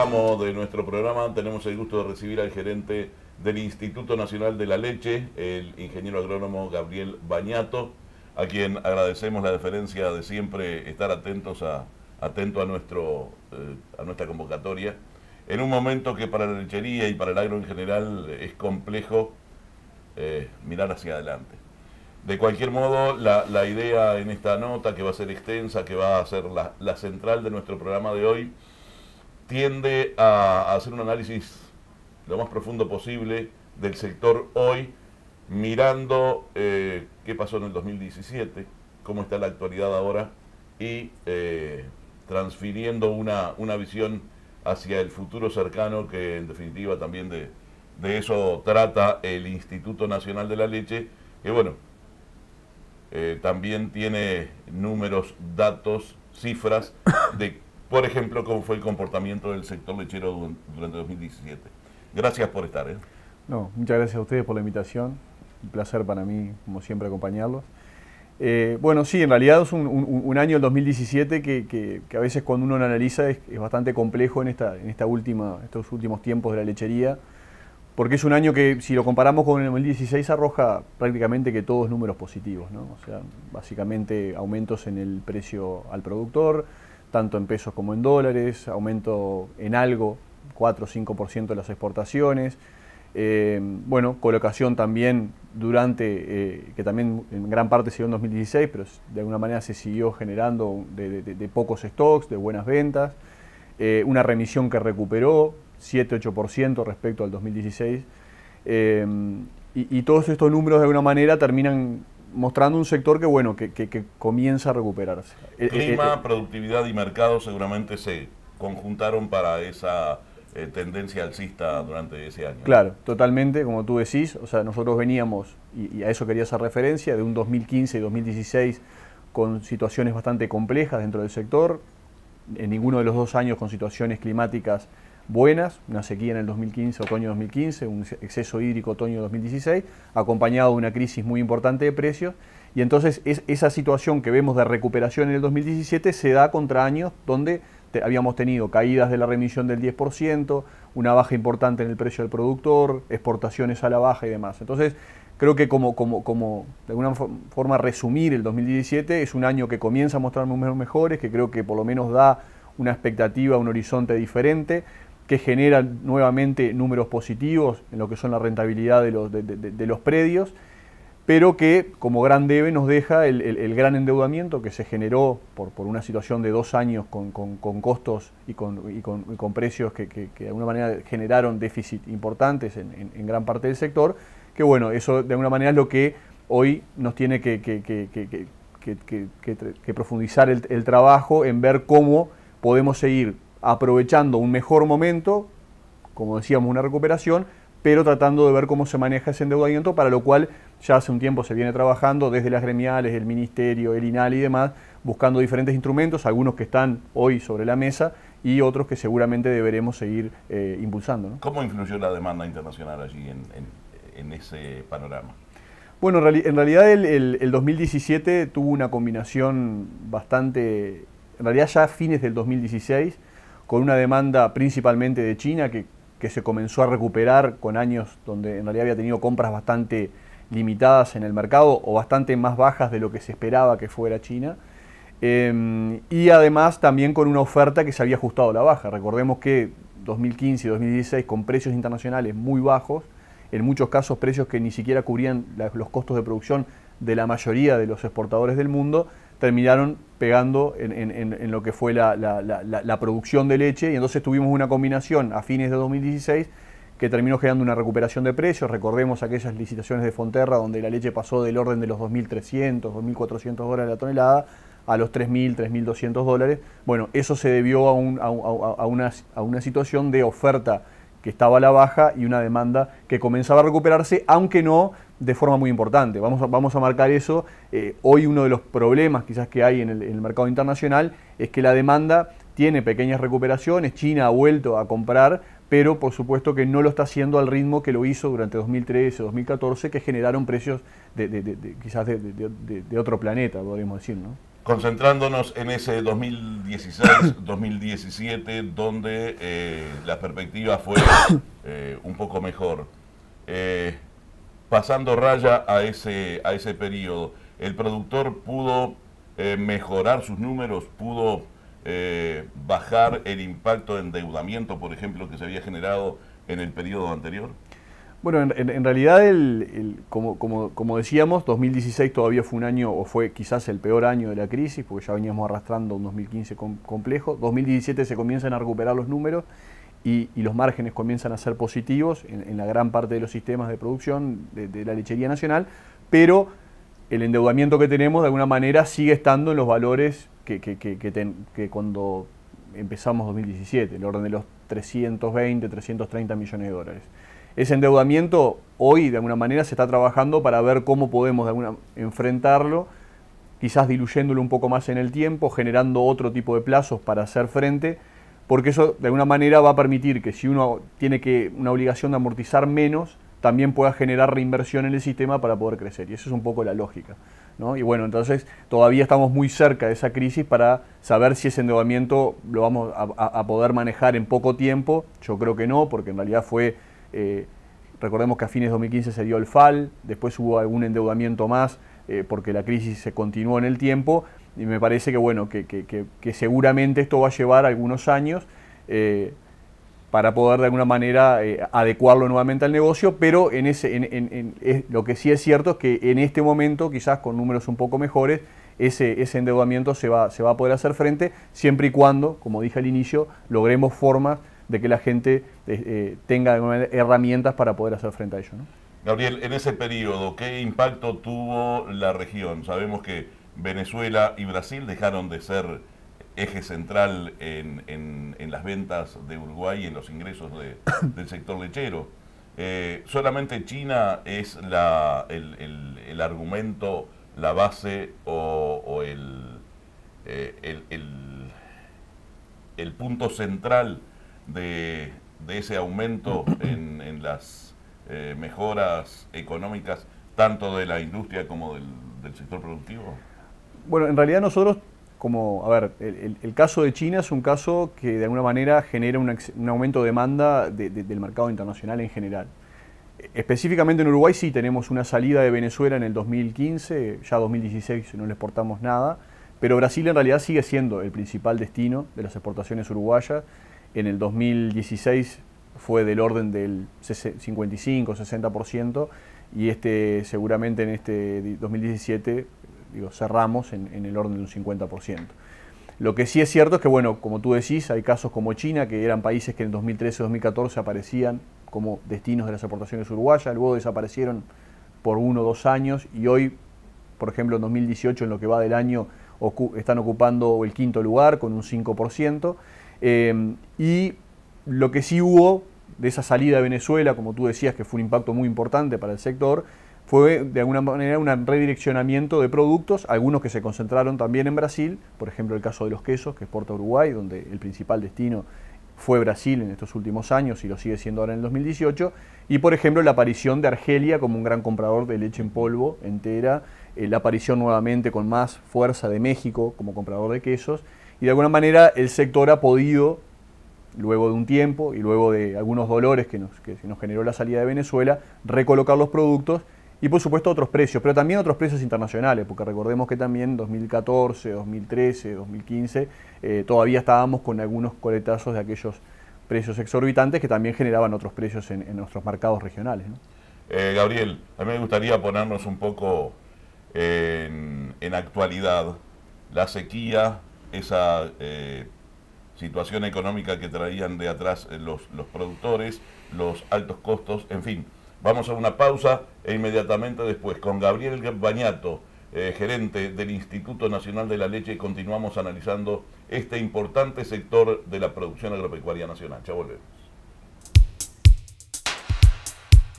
de nuestro programa tenemos el gusto de recibir al gerente del Instituto Nacional de la Leche, el ingeniero agrónomo Gabriel Bañato, a quien agradecemos la deferencia de siempre estar atentos a, atento a, nuestro, eh, a nuestra convocatoria. En un momento que para la lechería y para el agro en general es complejo eh, mirar hacia adelante. De cualquier modo, la, la, idea en esta nota, que va a ser extensa, que va a ser la, la central de nuestro programa de hoy, tiende a hacer un análisis lo más profundo posible del sector hoy, mirando eh, qué pasó en el 2017, cómo está la actualidad ahora y eh, transfiriendo una, una, visión hacia el futuro cercano que en definitiva también de, eso trata el Instituto Nacional de la Leche, que bueno, eh, también tiene números, datos, cifras de por ejemplo, cómo fue el comportamiento del sector lechero durante 2017. Gracias por estar. ¿eh? No, muchas gracias a ustedes por la invitación. Un placer para mí, como siempre, acompañarlos. Eh, bueno, sí, en realidad es un, año, el 2017, que, que, a veces cuando uno lo analiza es, es bastante complejo en, esta, en esta última, estos últimos tiempos de la lechería, porque es un año que, si lo comparamos con el 2016, arroja prácticamente que todos números positivos, ¿no? O sea, básicamente aumentos en el precio al productor, tanto en pesos como en dólares, aumento en algo, 4 o 5% de las exportaciones. Eh, bueno, colocación también durante, eh, que también en gran parte se en 2016, pero de alguna manera se siguió generando de, pocos stocks, de buenas ventas. Eh, una remisión que recuperó 7-8% respecto al 2016. Y, y, todos estos números de alguna manera terminan mostrando un sector que, bueno, que, comienza a recuperarse. Eh, eh, Clima, eh, productividad y mercado seguramente se conjuntaron para esa tendencia alcista durante ese año. Claro, totalmente, como tú decís, o sea, nosotros veníamos, y, a eso quería hacer referencia, de un 2015 y 2016 con situaciones bastante complejas dentro del sector, en ninguno de los dos años con situaciones climáticas buenas, una sequía en el 2015, otoño 2015, un exceso hídrico otoño 2016, acompañado de una crisis muy importante de precios. Y entonces es, esa situación que vemos de recuperación en el 2017 se da contra años donde habíamos tenido caídas de la remisión del 10%, una baja importante en el precio del productor, exportaciones a la baja y demás. Entonces, creo que como, como, de alguna forma resumir el 2017, es un año que comienza a mostrar números mejores, que creo que por lo menos da una expectativa, un horizonte diferente, que generan nuevamente números positivos en lo que son la rentabilidad de los, de, los predios, pero que como gran debe nos deja el, gran endeudamiento que se generó por, por, una situación de dos años con, costos y con, precios que, de alguna manera generaron déficit importantes en, gran parte del sector, que bueno, eso de alguna manera es lo que hoy nos tiene que, profundizar el trabajo en ver cómo podemos seguir aprovechando un mejor momento, como decíamos, una recuperación, pero tratando de ver cómo se maneja ese endeudamiento, para lo cual ya hace un tiempo se viene trabajando desde las gremiales, el Ministerio, el INAL y demás, buscando diferentes instrumentos, algunos que están hoy sobre la mesa y otros que seguramente deberemos seguir eh, impulsando. ¿Cómo influyó la demanda internacional allí en, ese panorama? Bueno, en realidad el, el, 2017 tuvo una combinación bastante, en realidad ya a fines del 2016, con una demanda principalmente de China que, se comenzó a recuperar con años donde en realidad había tenido compras bastante limitadas en el mercado o bastante más bajas de lo que se esperaba que fuera China. Em, y además también con una oferta que se había ajustado a la baja. Recordemos que 2015 y 2016 con precios internacionales muy bajos, en muchos casos precios que ni siquiera cubrían los costos de producción de la mayoría de los exportadores del mundo, terminaron pegando en, lo que fue la, producción de leche y entonces tuvimos una combinación a fines de 2016 que terminó generando una recuperación de precios. Recordemos aquellas licitaciones de Fonterra donde la leche pasó del orden de los 2.300, 2.400 dólares la tonelada a los 3.000, 3.200 dólares. Bueno, eso se debió a una situación de oferta que estaba a la baja y una demanda que comenzaba a recuperarse, aunque no de forma muy importante. Vamos a, vamos a marcar eso. Eh, hoy uno de los problemas quizás que hay en el, mercado internacional es que la demanda tiene pequeñas recuperaciones, China ha vuelto a comprar, pero por supuesto que no lo está haciendo al ritmo que lo hizo durante 2013, 2014, que generaron precios de, quizás de, otro planeta, podríamos decir. Concentrándonos en ese 2016-2017, donde eh, la perspectiva fue eh, un poco mejor pasando raya a ese, a ese periodo. El productor pudo eh, mejorar sus números, pudo eh, bajar el impacto de endeudamiento, por ejemplo, que se había generado en el periodo anterior? Bueno, en, realidad, como, decíamos, 2016 todavía fue un año, o fue quizás el peor año de la crisis, porque ya veníamos arrastrando un 2015 complejo. 2017 se comienzan a recuperar los números y, los márgenes comienzan a ser positivos en, la gran parte de los sistemas de producción de, la lechería nacional, pero el endeudamiento que tenemos de alguna manera sigue estando en los valores que, cuando empezamos 2017, el orden de los 320, 330 millones de dólares. Ese endeudamiento hoy de alguna manera se está trabajando para ver cómo podemos alguna enfrentarlo, quizás diluyéndolo un poco más en el tiempo, generando otro tipo de plazos para hacer frente porque eso de alguna manera va a permitir que si uno tiene que una obligación de amortizar menos, también pueda generar reinversión en el sistema para poder crecer. Y eso es un poco la lógica. Y bueno, entonces todavía estamos muy cerca de esa crisis para saber si ese endeudamiento lo vamos a, poder manejar en poco tiempo. Yo creo que no, porque en realidad fue... Eh, recordemos que a fines de 2015 se dio el FAL, después hubo algún endeudamiento más eh, porque la crisis se continuó en el tiempo, y me parece que, bueno, que, seguramente esto va a llevar algunos años eh, para poder de alguna manera eh, adecuarlo nuevamente al negocio, pero en ese, es, lo que sí es cierto es que en este momento, quizás con números un poco mejores, ese, endeudamiento se va, se va a poder hacer frente, siempre y cuando, como dije al inicio, logremos formas de que la gente eh, tenga herramientas para poder hacer frente a ello. Gabriel, en ese periodo, ¿qué impacto tuvo la región? Sabemos que Venezuela y Brasil dejaron de ser eje central en, las ventas de Uruguay y en los ingresos del sector lechero. Eh, solamente China es el, argumento, la base o, eh, el, punto central de, ese aumento en, las eh, mejoras económicas tanto de la industria como del, del sector productivo? Bueno, en realidad nosotros, como, a ver, el, caso de China es un caso que de alguna manera genera un, aumento de demanda del mercado internacional en general. Específicamente en Uruguay sí tenemos una salida de Venezuela en el 2015, ya 2016 no le exportamos nada, pero Brasil en realidad sigue siendo el principal destino de las exportaciones uruguayas. En el 2016 fue del orden del 55-60% y este seguramente en este 2017 digo, cerramos en, el orden de un 50%. Lo que sí es cierto es que, bueno, como tú decís, hay casos como China, que eran países que en 2013-2014 aparecían como destinos de las aportaciones uruguayas, luego desaparecieron por uno o dos años y hoy, por ejemplo, en 2018, en lo que va del año, están ocupando el quinto lugar con un 5%. Eh, y lo que sí hubo de esa salida de Venezuela, como tú decías, que fue un impacto muy importante para el sector, fue de alguna manera un redireccionamiento de productos, algunos que se concentraron también en Brasil, por ejemplo el caso de los quesos que exporta Uruguay, donde el principal destino fue Brasil en estos últimos años y lo sigue siendo ahora en el 2018, y por ejemplo la aparición de Argelia como un gran comprador de leche en polvo entera, eh, la aparición nuevamente con más fuerza de México como comprador de quesos, y de alguna manera el sector ha podido, luego de un tiempo y luego de algunos dolores que nos, que nos generó la salida de Venezuela, recolocar los productos y por supuesto otros precios, pero también otros precios internacionales, porque recordemos que también 2014, 2013, 2015 todavía estábamos con algunos coletazos de aquellos precios exorbitantes que también generaban otros precios en, nuestros mercados regionales. Eh, Gabriel, a mí me gustaría ponernos un poco en, actualidad. La sequía, esa eh, situación económica que traían de atrás eh, los, los productores, los altos costos, en fin Vamos a una pausa e inmediatamente después con Gabriel Bañato, eh, gerente del Instituto Nacional de la Leche, continuamos analizando este importante sector de la producción agropecuaria nacional. Ya volvemos.